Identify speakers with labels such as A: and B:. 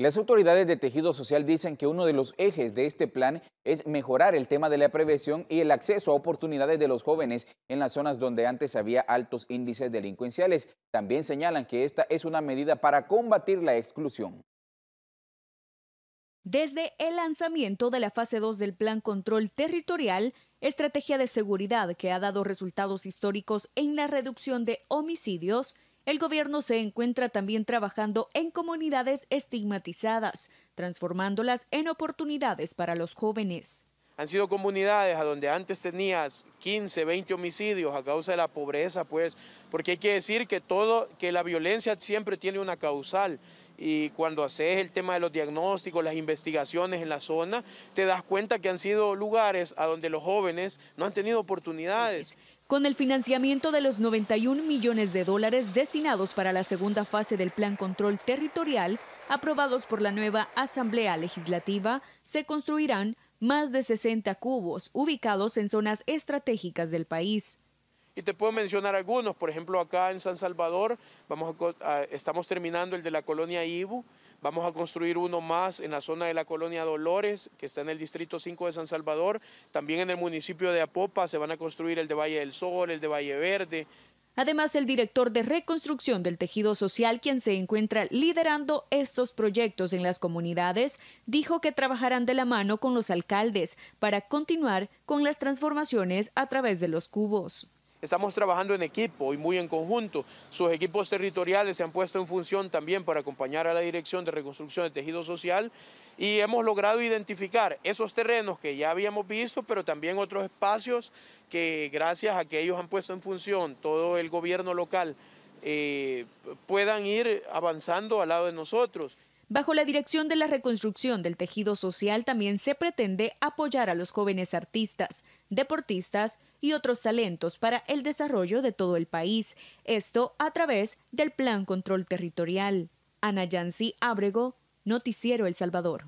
A: las autoridades de tejido social dicen que uno de los ejes de este plan es mejorar el tema de la prevención y el acceso a oportunidades de los jóvenes en las zonas donde antes había altos índices delincuenciales. También señalan que esta es una medida para combatir la exclusión.
B: Desde el lanzamiento de la fase 2 del Plan Control Territorial, estrategia de seguridad que ha dado resultados históricos en la reducción de homicidios, el gobierno se encuentra también trabajando en comunidades estigmatizadas, transformándolas en oportunidades para los jóvenes.
A: Han sido comunidades a donde antes tenías 15, 20 homicidios a causa de la pobreza, pues, porque hay que decir que todo, que la violencia siempre tiene una causal y cuando haces el tema de los diagnósticos, las investigaciones en la zona, te das cuenta que han sido lugares a donde los jóvenes no han tenido oportunidades
B: con el financiamiento de los 91 millones de dólares destinados para la segunda fase del Plan Control Territorial, aprobados por la nueva Asamblea Legislativa, se construirán más de 60 cubos ubicados en zonas estratégicas del país.
A: Y te puedo mencionar algunos, por ejemplo, acá en San Salvador vamos estamos terminando el de la colonia Ibu, Vamos a construir uno más en la zona de la colonia Dolores, que está en el distrito 5 de San Salvador. También en el municipio de Apopa se van a construir el de Valle del Sol, el de Valle Verde.
B: Además, el director de reconstrucción del tejido social, quien se encuentra liderando estos proyectos en las comunidades, dijo que trabajarán de la mano con los alcaldes para continuar con las transformaciones a través de los cubos.
A: Estamos trabajando en equipo y muy en conjunto. Sus equipos territoriales se han puesto en función también para acompañar a la Dirección de Reconstrucción de Tejido Social y hemos logrado identificar esos terrenos que ya habíamos visto, pero también otros espacios que gracias a que ellos han puesto en función todo el gobierno local eh, puedan ir avanzando al lado de nosotros.
B: Bajo la dirección de la reconstrucción del tejido social también se pretende apoyar a los jóvenes artistas, deportistas y otros talentos para el desarrollo de todo el país, esto a través del Plan Control Territorial. Ana Yancy Ábrego, Noticiero El Salvador.